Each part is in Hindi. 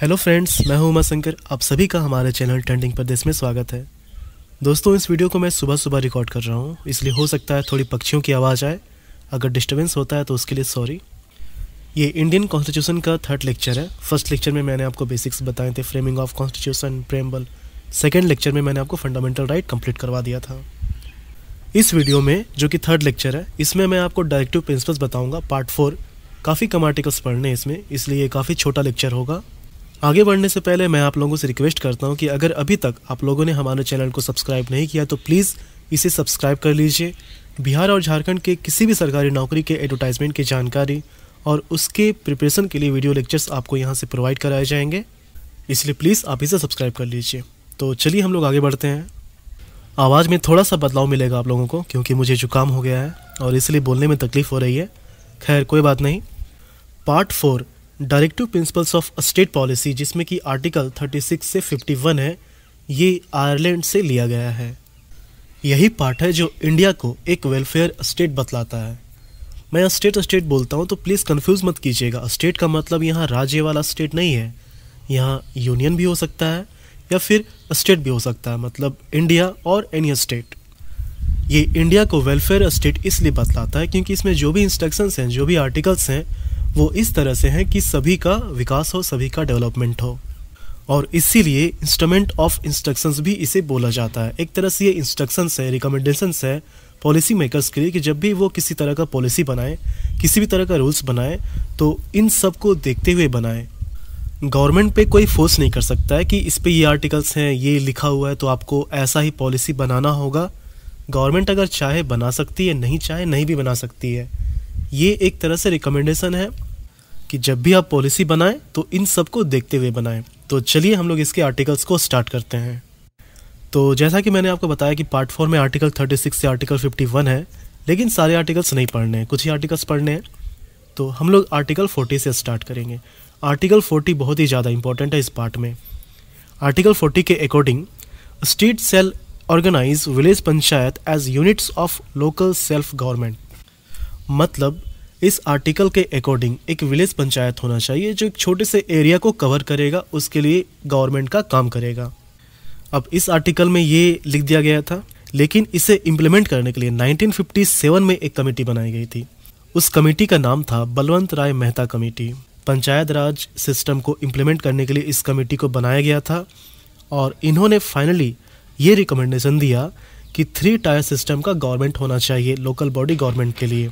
हेलो फ्रेंड्स मैं हूं उमा शंकर आप सभी का हमारे चैनल ट्रेंडिंग प्रदेश में स्वागत है दोस्तों इस वीडियो को मैं सुबह सुबह रिकॉर्ड कर रहा हूं इसलिए हो सकता है थोड़ी पक्षियों की आवाज़ आए अगर डिस्टर्बेंस होता है तो उसके लिए सॉरी ये इंडियन कॉन्स्टिट्यूशन का थर्ड लेक्चर है फर्स्ट लेक्चर में मैंने आपको बेसिक्स बताए थे framing of constitution preamble second lecture में मैंने आपको फंडामेंटल राइट कम्प्लीट करवा दिया था इस वीडियो में जो कि थर्ड लेक्चर है इसमें मैं आपको डायरेक्टिव प्रिंसिपल्स बताऊँगा पार्ट फोर काफ़ी कम आर्टिकल्स पढ़ने हैं इसमें इसलिए काफ़ी छोटा लेक्चर होगा आगे बढ़ने से पहले मैं आप लोगों से रिक्वेस्ट करता हूँ कि अगर अभी तक आप लोगों ने हमारे चैनल को सब्सक्राइब नहीं किया तो प्लीज़ इसे सब्सक्राइब कर लीजिए बिहार और झारखंड के किसी भी सरकारी नौकरी के एडवर्टाइजमेंट की जानकारी और उसके प्रिपरेशन के लिए वीडियो लेक्चर्स आपको यहाँ से प्रोवाइड कराए जाएंगे इसलिए प्लीज़ आप इसे सब्सक्राइब कर लीजिए तो चलिए हम लोग आगे बढ़ते हैं आवाज़ में थोड़ा सा बदलाव मिलेगा आप लोगों को क्योंकि मुझे जुकाम हो गया है और इसलिए बोलने में तकलीफ़ हो रही है खैर कोई बात नहीं part four directive principles of state policy जिसमें कि आर्टिकल 36 से 51 है ये आयरलैंड से लिया गया है यही पार्ट है जो इंडिया को एक वेलफेयर स्टेट बतलाता है मैं स्टेट स्टेट बोलता हूँ तो प्लीज़ कन्फ्यूज़ मत कीजिएगा स्टेट का मतलब यहाँ राज्य वाला स्टेट नहीं है यहाँ यूनियन भी हो सकता है या फिर स्टेट भी हो सकता है मतलब इंडिया और एनी स्टेट ये इंडिया को वेलफेयर स्टेट इसलिए बतलाता है क्योंकि इसमें जो भी इंस्ट्रक्शंस हैं जो भी आर्टिकल्स हैं वो इस तरह से हैं कि सभी का विकास हो सभी का डेवलपमेंट हो और इसीलिए इंस्ट्रूमेंट ऑफ इंस्ट्रक्शंस भी इसे बोला जाता है एक तरह से ये इंस्ट्रक्शंस है रिकमेंडेशंस है पॉलिसी मेकर्स के लिए कि जब भी वो किसी तरह का पॉलिसी बनाए किसी भी तरह का रूल्स बनाएं तो इन सब को देखते हुए बनाएं गवर्नमेंट पे कोई फोर्स नहीं कर सकता है कि इस पर ये आर्टिकल्स हैं ये लिखा हुआ है तो आपको ऐसा ही पॉलिसी बनाना होगा गवर्नमेंट अगर चाहे बना सकती है नहीं चाहे नहीं भी बना सकती है ये एक तरह से रिकमेंडेशन है कि जब भी आप पॉलिसी बनाएं तो इन सब को देखते हुए बनाएं तो चलिए हम लोग इसके आर्टिकल्स को स्टार्ट करते हैं तो जैसा कि मैंने आपको बताया कि पार्ट फोर में आर्टिकल 36 से आर्टिकल 51 है लेकिन सारे आर्टिकल्स नहीं पढ़ने हैं कुछ ही आर्टिकल्स पढ़ने हैं तो हम लोग आर्टिकल 40 से स्टार्ट करेंगे आर्टिकल 40 बहुत ही ज़्यादा इंपॉर्टेंट है इस पार्ट में आर्टिकल 40 के according state shall organise village panchayat as units of local self government मतलब इस आर्टिकल के अकॉर्डिंग एक विलेज पंचायत होना चाहिए जो एक छोटे से एरिया को कवर करेगा उसके लिए गवर्नमेंट का काम करेगा अब इस आर्टिकल में ये लिख दिया गया था लेकिन इसे इम्प्लीमेंट करने के लिए 1957 में एक कमेटी बनाई गई थी उस कमेटी का नाम था बलवंत राय मेहता कमेटी पंचायत राज सिस्टम को इम्प्लीमेंट करने के लिए इस कमेटी को बनाया गया था और इन्होंने फाइनली ये रिकमेंडेशन दिया कि थ्री टायर सिस्टम का गवर्नमेंट होना चाहिए लोकल बॉडी गवर्नमेंट के लिए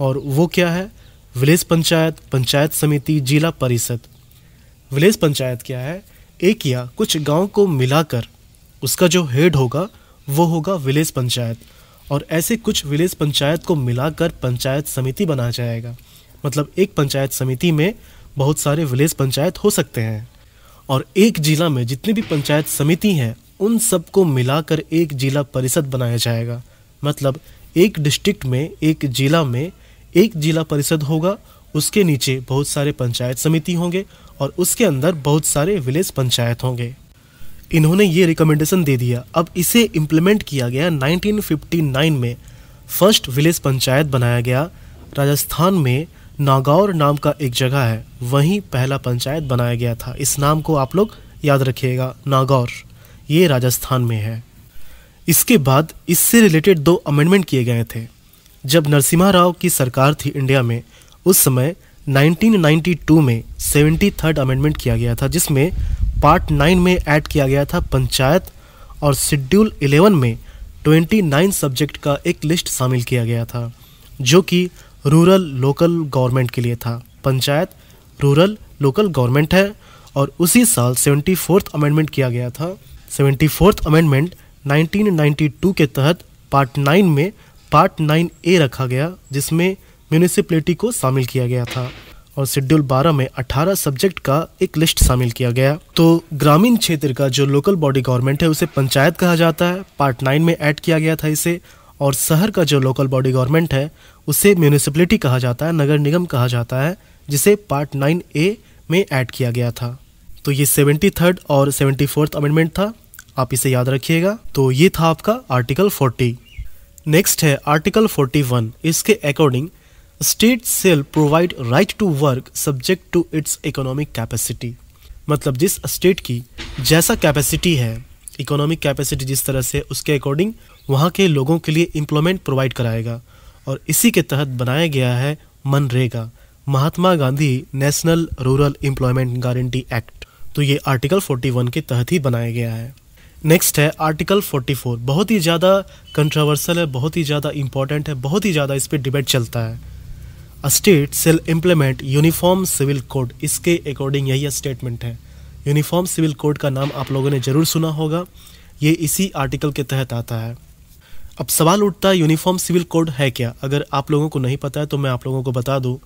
और वो क्या है विलेज पंचायत पंचायत समिति जिला परिषद विलेज पंचायत क्या है एक या कुछ गांव को मिलाकर उसका जो हेड होगा वो होगा विलेज पंचायत और ऐसे कुछ विलेज पंचायत को मिलाकर पंचायत समिति बनाया जाएगा मतलब एक पंचायत समिति में बहुत सारे विलेज पंचायत हो सकते हैं और एक जिला में जितनी भी पंचायत समिति हैं उन सबको मिलाकर एक जिला परिषद बनाया जाएगा मतलब एक डिस्ट्रिक्ट में एक जिला में एक जिला परिषद होगा उसके नीचे बहुत सारे पंचायत समिति होंगे और उसके अंदर बहुत सारे विलेज पंचायत होंगे इन्होंने ये रिकमेंडेशन दे दिया अब इसे इम्प्लीमेंट किया गया 1959 में फर्स्ट विलेज पंचायत बनाया गया राजस्थान में नागौर नाम का एक जगह है वहीं पहला पंचायत बनाया गया था इस नाम को आप लोग याद रखिएगा नागौर ये राजस्थान में है इसके बाद इससे रिलेटेड दो अमेंडमेंट किए गए थे जब नरसिम्हा राव की सरकार थी इंडिया में उस समय 1992 में सेवेंटी थर्ड अमेंडमेंट किया गया था जिसमें पार्ट नाइन में ऐड किया गया था पंचायत और शेड्यूल इलेवन में ट्वेंटी नाइन सब्जेक्ट का एक लिस्ट शामिल किया गया था जो कि रूरल लोकल गवर्नमेंट के लिए था पंचायत रूरल लोकल गवर्नमेंट है और उसी साल सेवेंटी फोर्थ अमेंडमेंट किया गया था सेवेंटी फोर्थ अमेंडमेंट 1992 के तहत पार्ट नाइन में पार्ट नाइन ए रखा गया जिसमें म्यूनिसिपलिटी को शामिल किया गया था और शेड्यूल 12 में 18 सब्जेक्ट का एक लिस्ट शामिल किया गया तो ग्रामीण क्षेत्र का जो लोकल बॉडी गवर्नमेंट है उसे पंचायत कहा जाता है पार्ट नाइन में ऐड किया गया था इसे और शहर का जो लोकल बॉडी गवर्नमेंट है उसे म्यूनिसिपलिटी कहा जाता है नगर निगम कहा जाता है जिसे पार्ट नाइन ए में ऐड किया गया था तो ये सेवेंटी थर्ड और सेवेंटी फोर्थ अमेंडमेंट था आप इसे याद रखिएगा तो ये था आपका आर्टिकल फोर्टी नेक्स्ट है आर्टिकल 41 इसके according state shall provide right to work subject to its economic capacity मतलब जिस स्टेट की जैसा कैपेसिटी है इकोनॉमिक कैपेसिटी जिस तरह से उसके अकॉर्डिंग वहाँ के लोगों के लिए इम्प्लॉयमेंट प्रोवाइड कराएगा और इसी के तहत बनाया गया है MNREGA Mahatma Gandhi national rural employment guarantee act तो ये आर्टिकल 41 के तहत ही बनाया गया है नेक्स्ट है आर्टिकल 44 बहुत ही ज़्यादा कंट्रोवर्सल है बहुत ही ज़्यादा इंपॉर्टेंट है बहुत ही ज़्यादा इस पर डिबेट चलता है a state shall implement uniform civil code इसके अकॉर्डिंग यही स्टेटमेंट है यूनिफॉर्म सिविल कोड का नाम आप लोगों ने ज़रूर सुना होगा ये इसी आर्टिकल के तहत आता है अब सवाल उठता है यूनिफॉर्म सिविल कोड है क्या अगर आप लोगों को नहीं पता है तो मैं आप लोगों को बता दूँ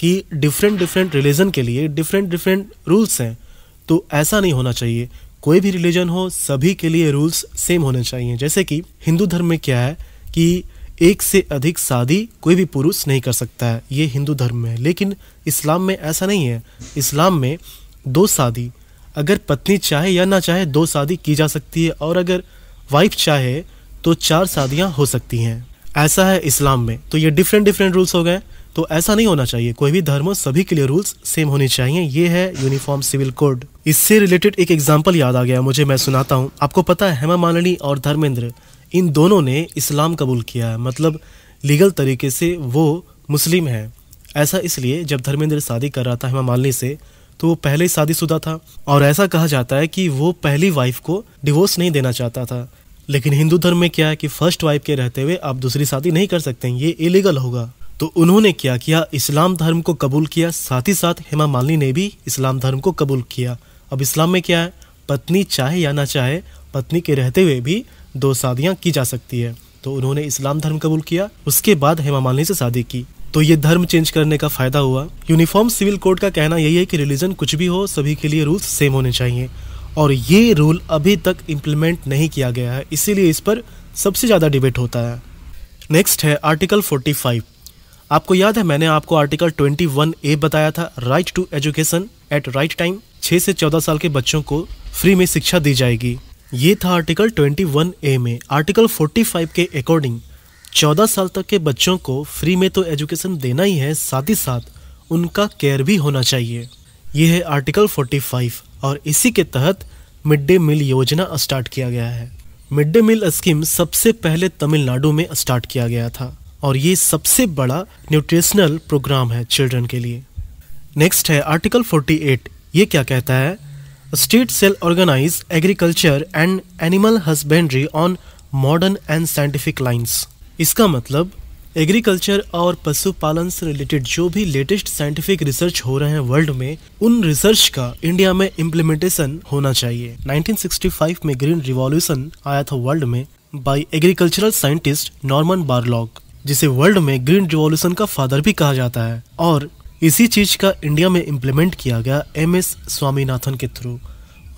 कि डिफरेंट डिफरेंट रिलीजन के लिए डिफरेंट डिफरेंट रूल्स हैं तो ऐसा नहीं होना चाहिए कोई भी रिलीजन हो सभी के लिए रूल्स सेम होने चाहिए जैसे कि हिंदू धर्म में क्या है कि एक से अधिक शादी कोई भी पुरुष नहीं कर सकता है ये हिंदू धर्म में है लेकिन इस्लाम में ऐसा नहीं है इस्लाम में दो शादी अगर पत्नी चाहे या ना चाहे दो शादी की जा सकती है और अगर वाइफ चाहे तो चार शादियाँ हो सकती हैं ऐसा है इस्लाम में तो ये डिफरेंट डिफरेंट रूल्स हो गए तो ऐसा नहीं होना चाहिए कोई भी धर्म सभी के लिए रूल्स सेम होने चाहिए ये है यूनिफॉर्म सिविल कोड इससे रिलेटेड एक एग्जाम्पल याद आ गया मुझे मैं सुनाता हूँ आपको पता है हेमा मालिनी और धर्मेंद्र इन दोनों ने इस्लाम कबूल किया है मतलब लीगल तरीके से वो मुस्लिम है ऐसा इसलिए जब धर्मेंद्र शादी कर रहा था हेमा मालिनी से तो वो पहले ही शादीशुदा था और ऐसा कहा जाता है कि वो पहली वाइफ को डिवोर्स नहीं देना चाहता था लेकिन हिंदू धर्म में क्या है कि फर्स्ट वाइफ के रहते हुए आप दूसरी शादी नहीं कर सकते ये इलीगल होगा तो उन्होंने क्या किया इस्लाम धर्म को कबूल किया साथ ही साथ हेमा मालिनी ने भी इस्लाम धर्म को कबूल किया अब इस्लाम में क्या है पत्नी चाहे या ना चाहे पत्नी के रहते हुए भी दो शादियाँ की जा सकती है तो उन्होंने इस्लाम धर्म कबूल किया उसके बाद हेमा मालिनी से शादी की तो ये धर्म चेंज करने का फायदा हुआ यूनिफॉर्म सिविल कोड का कहना यही है कि रिलीजन कुछ भी हो सभी के लिए रूल्स सेम होने चाहिए और ये रूल अभी तक इम्प्लीमेंट नहीं किया गया है इसीलिए इस पर सबसे ज़्यादा डिबेट होता है नेक्स्ट है आर्टिकल 45 आपको याद है मैंने आपको आर्टिकल 21 ए बताया था right to education at right time 6 से 14 साल के बच्चों को फ्री में शिक्षा दी जाएगी ये था आर्टिकल 21 ए में आर्टिकल 45 के अकॉर्डिंग 14 साल तक के बच्चों को फ्री में तो एजुकेशन देना ही है साथ ही साथ उनका केयर भी होना चाहिए ये है आर्टिकल 45 और इसी के तहत मिड डे मील योजना स्टार्ट किया गया है मिड डे मील स्कीम सबसे पहले तमिलनाडु में स्टार्ट किया गया था और ये सबसे बड़ा न्यूट्रिशनल प्रोग्राम है चिल्ड्रन के लिए नेक्स्ट है आर्टिकल 48 ये क्या कहता है state shall organise agriculture and animal husbandry on modern and scientific lines इसका मतलब एग्रीकल्चर और पशुपालन से रिलेटेड जो भी लेटेस्ट साइंटिफिक रिसर्च हो रहे हैं वर्ल्ड में उन रिसर्च का इंडिया में इम्प्लीमेंटेशन होना चाहिए 1965 में ग्रीन रिवॉल्यूशन आया था वर्ल्ड में by agricultural scientist Norman Borlaug जिसे वर्ल्ड में ग्रीन रिवॉल्यूशन का फादर भी कहा जाता है और इसी चीज़ का इंडिया में इम्प्लीमेंट किया गया एम एस स्वामीनाथन के थ्रू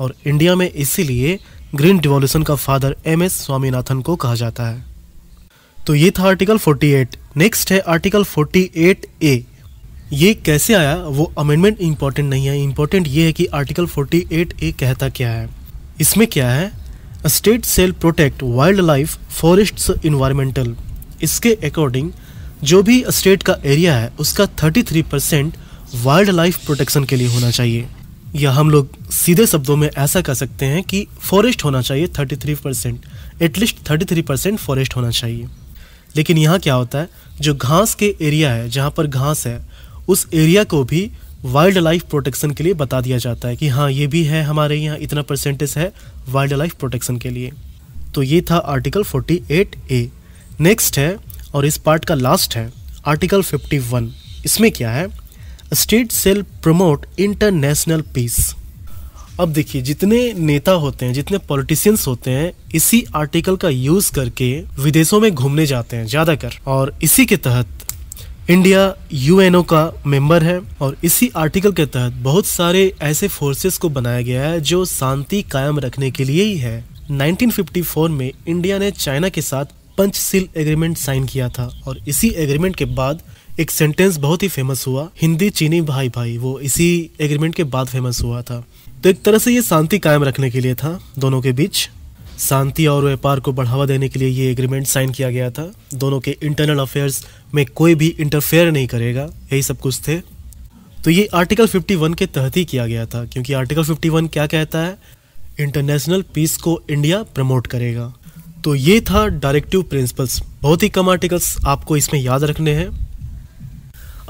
और इंडिया में इसीलिए ग्रीन रिवॉल्यूशन का फादर एम एस स्वामीनाथन को कहा जाता है तो ये था आर्टिकल 48 नेक्स्ट है आर्टिकल 48 ए ये कैसे आया वो अमेंडमेंट इम्पोर्टेंट नहीं है इम्पोर्टेंट ये है कि आर्टिकल 48 ए कहता क्या है इसमें क्या है state shall protect wildlife forest environmental इसके अकॉर्डिंग जो भी स्टेट का एरिया है उसका 33 परसेंट वाइल्ड लाइफ प्रोटेक्शन के लिए होना चाहिए या हम लोग सीधे शब्दों में ऐसा कह सकते हैं कि फॉरेस्ट होना चाहिए 33 परसेंट एटलीस्ट 33 परसेंट फॉरेस्ट होना चाहिए लेकिन यहाँ क्या होता है जो घास के एरिया है जहाँ पर घास है उस एरिया को भी वाइल्ड लाइफ प्रोटेक्शन के लिए बता दिया जाता है कि हाँ ये भी है हमारे यहाँ इतना परसेंटेज है वाइल्ड लाइफ प्रोटेक्शन के लिए तो ये था आर्टिकल एट ए नेक्स्ट है और इस पार्ट का लास्ट है आर्टिकल 51 इसमें क्या है state shall promote international peace अब देखिए जितने नेता होते हैं जितने पॉलिटिशियंस होते हैं इसी आर्टिकल का यूज करके विदेशों में घूमने जाते हैं ज्यादातर और इसी के तहत इंडिया यूएनओ का मेंबर है और इसी आर्टिकल के तहत बहुत सारे ऐसे फोर्सेस को बनाया गया है जो शांति कायम रखने के लिए ही है 1954 में इंडिया ने चाइना के साथ पंचशील एग्रीमेंट साइन किया था और इसी एग्रीमेंट के बाद एक सेंटेंस बहुत ही फेमस हुआ हिंदी चीनी भाई भाई वो इसी एग्रीमेंट के बाद फेमस हुआ था तो एक तरह से ये शांति कायम रखने के लिए था दोनों के बीच शांति और व्यापार को बढ़ावा देने के लिए ये एग्रीमेंट साइन किया गया था दोनों के इंटरनल अफेयर्स में कोई भी इंटरफेयर नहीं करेगा यही सब कुछ थे तो ये आर्टिकल 51 के तहत ही किया गया था क्योंकि आर्टिकल 51 क्या कहता है इंटरनेशनल पीस को इंडिया प्रमोट करेगा तो ये था डायरेक्टिव प्रिंसिपल्स बहुत ही कम आर्टिकल्स आपको इसमें याद रखने हैं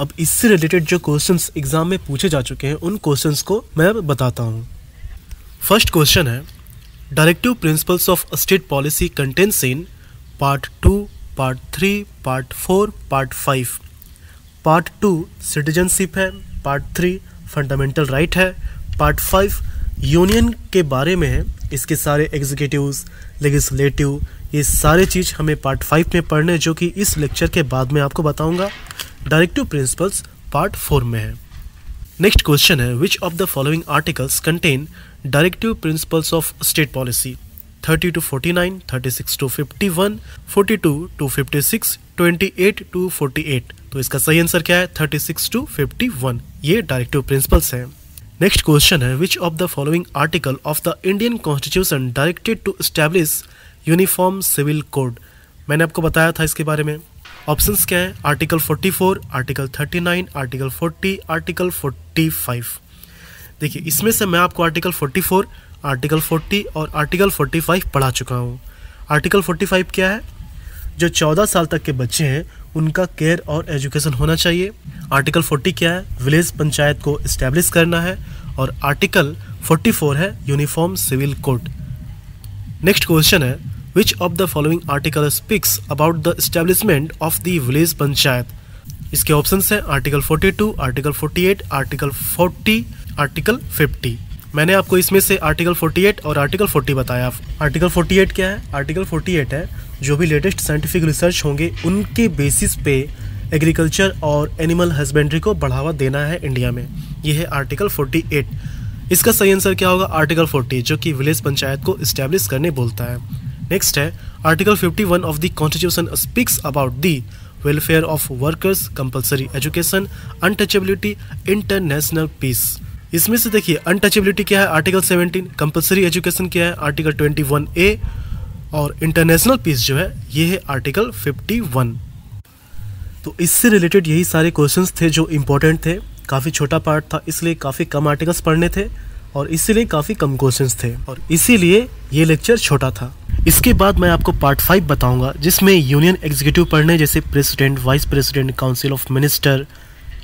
अब इससे रिलेटेड जो क्वेश्चंस एग्ज़ाम में पूछे जा चुके हैं उन क्वेश्चंस को मैं बताता हूँ फर्स्ट क्वेश्चन है directive principles of state policy contents in part two part three part four part five part two citizenship है पार्ट थ्री फंडामेंटल राइट है पार्ट फाइव यूनियन के बारे में है इसके सारे एग्जीक्यूटिव लेजिस्लेटिव ये सारे चीज़ हमें पार्ट फाइव में पढ़ने जो कि इस लेक्चर के बाद में आपको बताऊंगा डायरेक्टिव प्रिंसिपल्स पार्ट फोर में है नेक्स्ट क्वेश्चन है which of the following articles contain directive principles of state policy 30 to 49, 36 to 51, 42 to 56, 28 to 48. तो इसका सही आंसर क्या है 36 to 51. ये डायरेक्टिव प्रिंसिपल्स हैं नेक्स्ट क्वेश्चन है which of the following article of the Indian constitution directed to establish uniform civil code मैंने आपको बताया था इसके बारे में ऑप्शंस क्या है आर्टिकल 44, आर्टिकल 39, आर्टिकल 40, आर्टिकल 45। देखिए इसमें से मैं आपको आर्टिकल 44, आर्टिकल 40 और आर्टिकल 45 पढ़ा चुका हूँ आर्टिकल 45 क्या है जो 14 साल तक के बच्चे हैं उनका केयर और एजुकेशन होना चाहिए आर्टिकल 40 क्या है विलेज पंचायत को इस्टेब्लिश करना है और आर्टिकल 44 है uniform civil code next question है which of the following article speaks about the establishment of the village panchayat इसके ऑप्शन हैं आर्टिकल 42, आर्टिकल 48, आर्टिकल 40, आर्टिकल 50। मैंने आपको इसमें से आर्टिकल 48 और आर्टिकल 40 बताया आर्टिकल 48 क्या है आर्टिकल 48 है जो भी लेटेस्ट साइंटिफिक रिसर्च होंगे उनके बेसिस पे एग्रीकल्चर और एनिमल हस्बेंड्री को बढ़ावा देना है इंडिया में ये है आर्टिकल 48 इसका सही आंसर क्या होगा आर्टिकल 40 जो कि विलेज पंचायत को इस्टेब्लिश करने बोलता है नेक्स्ट है article 51 of the constitution speaks about the welfare of workers compulsory education untouchability international peace इसमें से देखिए अनटचेबिलिटी क्या है आर्टिकल 17 कंपलसरी एजुकेशन क्या है आर्टिकल 21 ए और इंटरनेशनल पीस जो है ये है आर्टिकल 51 तो इससे रिलेटेड यही सारे क्वेश्चंस थे जो इम्पोर्टेंट थे काफ़ी छोटा पार्ट था इसलिए काफ़ी कम आर्टिकल्स पढ़ने थे और इसीलिए काफ़ी कम क्वेश्चंस थे और इसीलिए ये लेक्चर छोटा था इसके बाद मैं आपको पार्ट फाइव बताऊंगा जिसमें यूनियन एग्जीक्यूटिव पढ़ने जैसे president vice president council of minister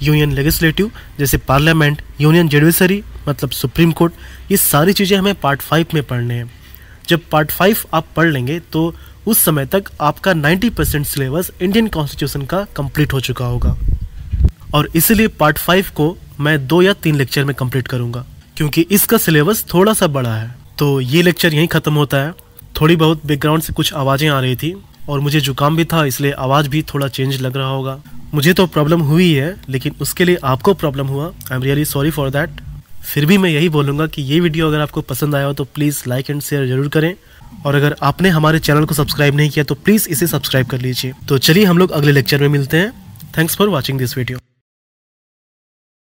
union legislative जैसे पार्लियामेंट यूनियन जुडिशरी मतलब सुप्रीम कोर्ट ये सारी चीज़ें हमें पार्ट फाइव में पढ़ने हैं जब पार्ट फाइव आप पढ़ लेंगे तो उस समय तक आपका 90 परसेंट सिलेबस इंडियन कॉन्स्टिट्यूशन का कंप्लीट हो चुका होगा और इसलिए पार्ट फाइव को मैं दो या तीन लेक्चर में कंप्लीट करूंगा क्योंकि इसका सिलेबस थोड़ा सा बड़ा है तो ये लेक्चर यहीं ख़त्म होता है थोड़ी बहुत बैकग्राउंड से कुछ आवाज़ें आ रही थी और मुझे जुकाम भी था इसलिए आवाज़ भी थोड़ा चेंज लग रहा होगा मुझे तो प्रॉब्लम हुई है लेकिन उसके लिए आपको प्रॉब्लम हुआ I am really sorry for that फिर भी मैं यही बोलूँगा कि ये वीडियो अगर आपको पसंद आया हो तो प्लीज़ लाइक एंड शेयर जरूर करें और अगर आपने हमारे चैनल को सब्सक्राइब नहीं किया तो प्लीज़ इसे सब्सक्राइब कर लीजिए तो चलिए हम लोग अगले लेक्चर में मिलते हैं thanks for watching this video